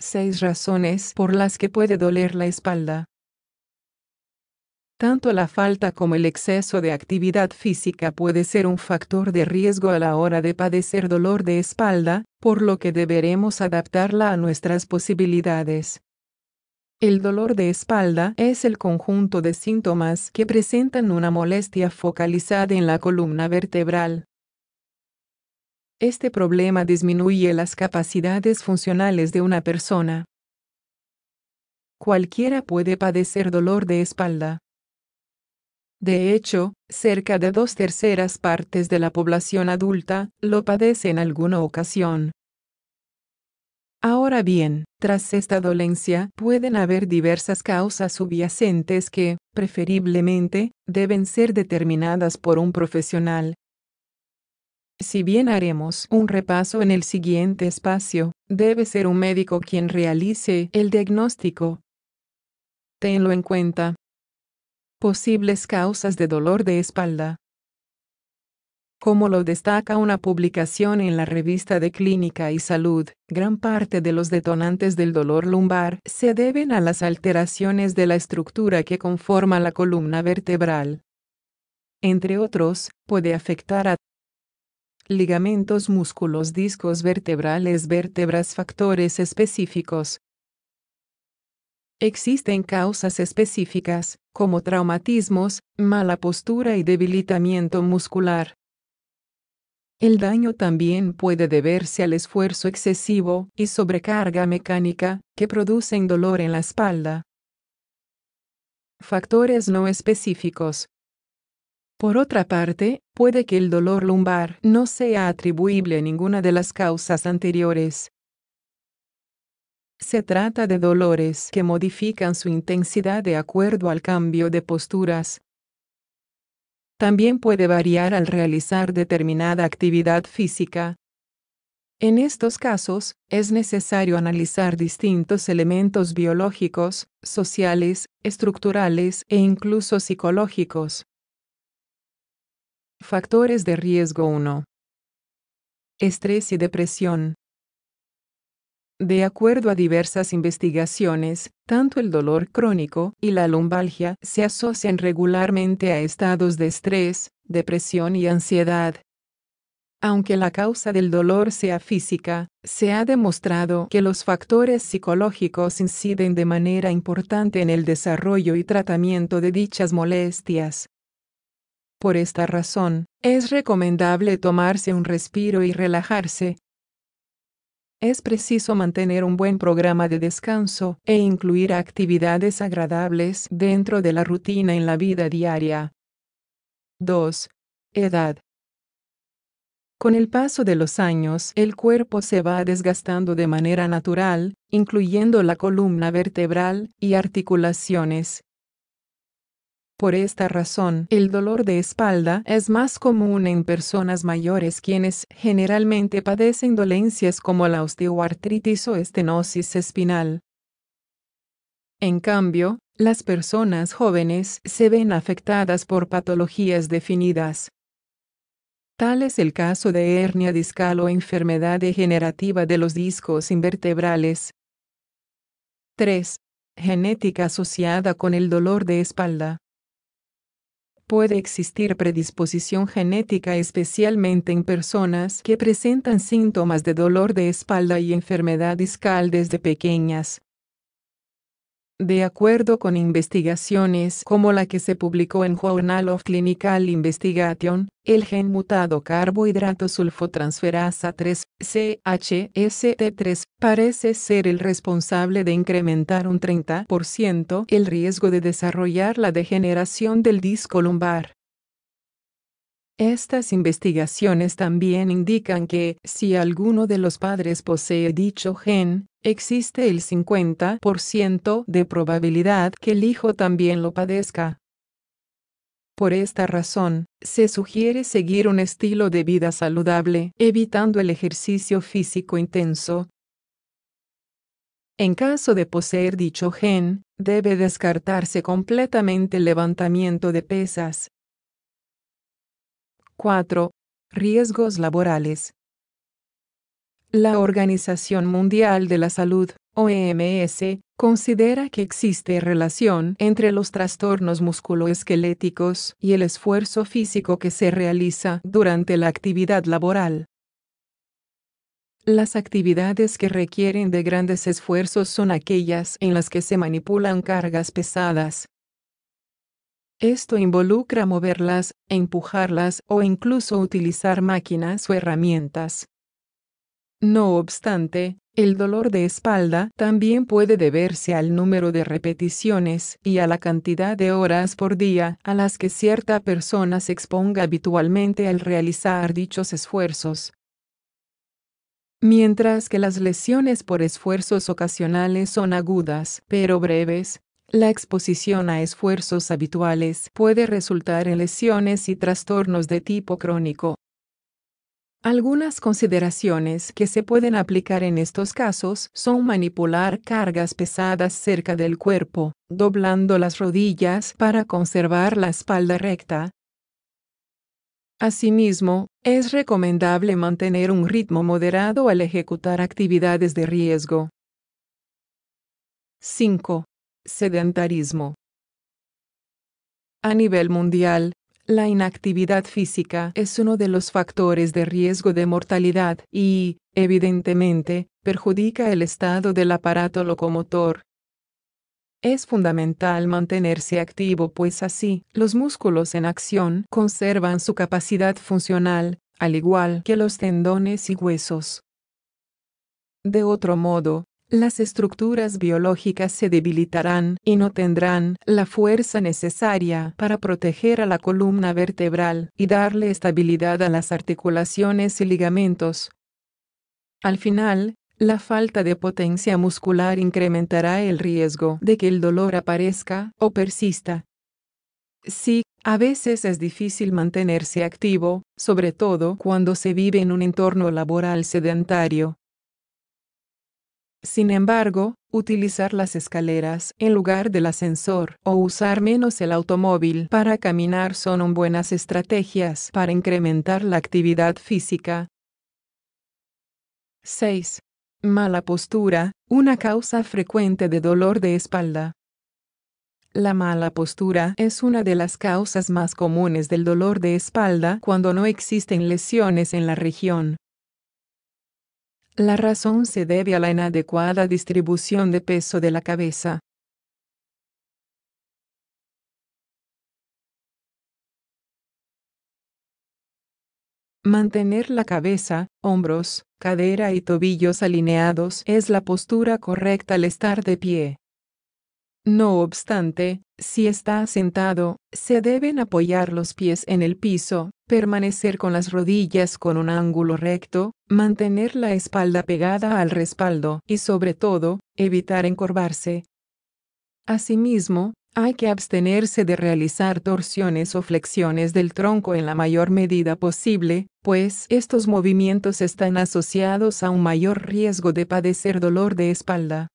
6 razones por las que puede doler la espalda. Tanto la falta como el exceso de actividad física puede ser un factor de riesgo a la hora de padecer dolor de espalda, por lo que deberemos adaptarla a nuestras posibilidades. El dolor de espalda es el conjunto de síntomas que presentan una molestia focalizada en la columna vertebral. Este problema disminuye las capacidades funcionales de una persona. Cualquiera puede padecer dolor de espalda. De hecho, cerca de dos terceras partes de la población adulta lo padece en alguna ocasión. Ahora bien, tras esta dolencia pueden haber diversas causas subyacentes que, preferiblemente, deben ser determinadas por un profesional. Si bien haremos un repaso en el siguiente espacio, debe ser un médico quien realice el diagnóstico. Tenlo en cuenta. Posibles causas de dolor de espalda. Como lo destaca una publicación en la revista de Clínica y Salud, gran parte de los detonantes del dolor lumbar se deben a las alteraciones de la estructura que conforma la columna vertebral. Entre otros, puede afectar a ligamentos, músculos, discos vertebrales, vértebras, factores específicos, Existen causas específicas, como traumatismos, mala postura y debilitamiento muscular, el daño también puede deberse al esfuerzo excesivo y sobrecarga mecánica, que producen dolor en la espalda. Factores no específicos. Por otra parte, puede que el dolor lumbar no sea atribuible a ninguna de las causas anteriores. Se trata de dolores que modifican su intensidad de acuerdo al cambio de posturas, también puede variar al realizar determinada actividad física. En estos casos, es necesario analizar distintos elementos biológicos, sociales, estructurales e incluso psicológicos. Factores de riesgo 1. Estrés y depresión. De acuerdo a diversas investigaciones, tanto el dolor crónico y la lumbalgia se asocian regularmente a estados de estrés, depresión y ansiedad. Aunque la causa del dolor sea física, se ha demostrado que los factores psicológicos inciden de manera importante en el desarrollo y tratamiento de dichas molestias. Por esta razón, es recomendable tomarse un respiro y relajarse, es preciso mantener un buen programa de descanso e incluir actividades agradables dentro de la rutina en la vida diaria. 2. Edad. Con el paso de los años, el cuerpo se va desgastando de manera natural, incluyendo la columna vertebral y articulaciones. Por esta razón, el dolor de espalda es más común en personas mayores quienes generalmente padecen dolencias como la osteoartritis o estenosis espinal. En cambio, las personas jóvenes se ven afectadas por patologías definidas. Tal es el caso de hernia discal o enfermedad degenerativa de los discos invertebrales. 3. Genética asociada con el dolor de espalda puede existir predisposición genética especialmente en personas que presentan síntomas de dolor de espalda y enfermedad discal desde pequeñas, de acuerdo con investigaciones como la que se publicó en Journal of Clinical Investigation, el gen mutado carbohidrato sulfotransferasa 3, CHST3, parece ser el responsable de incrementar un 30% el riesgo de desarrollar la degeneración del disco lumbar. Estas investigaciones también indican que, si alguno de los padres posee dicho gen, existe el 50% de probabilidad que el hijo también lo padezca. Por esta razón, se sugiere seguir un estilo de vida saludable, evitando el ejercicio físico intenso. En caso de poseer dicho gen, debe descartarse completamente el levantamiento de pesas. 4. Riesgos laborales. La Organización Mundial de la Salud, OMS, considera que existe relación entre los trastornos musculoesqueléticos y el esfuerzo físico que se realiza durante la actividad laboral. Las actividades que requieren de grandes esfuerzos son aquellas en las que se manipulan cargas pesadas. Esto involucra moverlas, empujarlas o incluso utilizar máquinas o herramientas. No obstante, el dolor de espalda también puede deberse al número de repeticiones y a la cantidad de horas por día a las que cierta persona se exponga habitualmente al realizar dichos esfuerzos. Mientras que las lesiones por esfuerzos ocasionales son agudas, pero breves, la exposición a esfuerzos habituales puede resultar en lesiones y trastornos de tipo crónico. Algunas consideraciones que se pueden aplicar en estos casos son manipular cargas pesadas cerca del cuerpo, doblando las rodillas para conservar la espalda recta. Asimismo, es recomendable mantener un ritmo moderado al ejecutar actividades de riesgo. 5. Sedentarismo. A nivel mundial, la inactividad física es uno de los factores de riesgo de mortalidad y, evidentemente, perjudica el estado del aparato locomotor. Es fundamental mantenerse activo pues así, los músculos en acción conservan su capacidad funcional, al igual que los tendones y huesos. De otro modo, las estructuras biológicas se debilitarán y no tendrán la fuerza necesaria para proteger a la columna vertebral y darle estabilidad a las articulaciones y ligamentos. Al final, la falta de potencia muscular incrementará el riesgo de que el dolor aparezca o persista. Sí, a veces es difícil mantenerse activo, sobre todo cuando se vive en un entorno laboral sedentario, sin embargo, utilizar las escaleras en lugar del ascensor o usar menos el automóvil para caminar son buenas estrategias para incrementar la actividad física. 6. Mala postura, una causa frecuente de dolor de espalda. La mala postura es una de las causas más comunes del dolor de espalda cuando no existen lesiones en la región. La razón se debe a la inadecuada distribución de peso de la cabeza. Mantener la cabeza, hombros, cadera y tobillos alineados es la postura correcta al estar de pie. No obstante, si está sentado, se deben apoyar los pies en el piso, permanecer con las rodillas con un ángulo recto, mantener la espalda pegada al respaldo y sobre todo, evitar encorvarse. Asimismo, hay que abstenerse de realizar torsiones o flexiones del tronco en la mayor medida posible, pues estos movimientos están asociados a un mayor riesgo de padecer dolor de espalda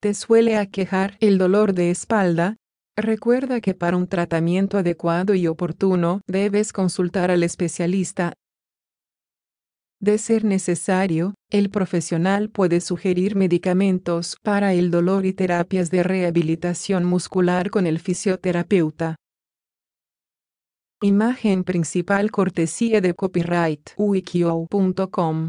te suele aquejar el dolor de espalda, recuerda que para un tratamiento adecuado y oportuno debes consultar al especialista. De ser necesario, el profesional puede sugerir medicamentos para el dolor y terapias de rehabilitación muscular con el fisioterapeuta. Imagen principal cortesía de copyright wikio.com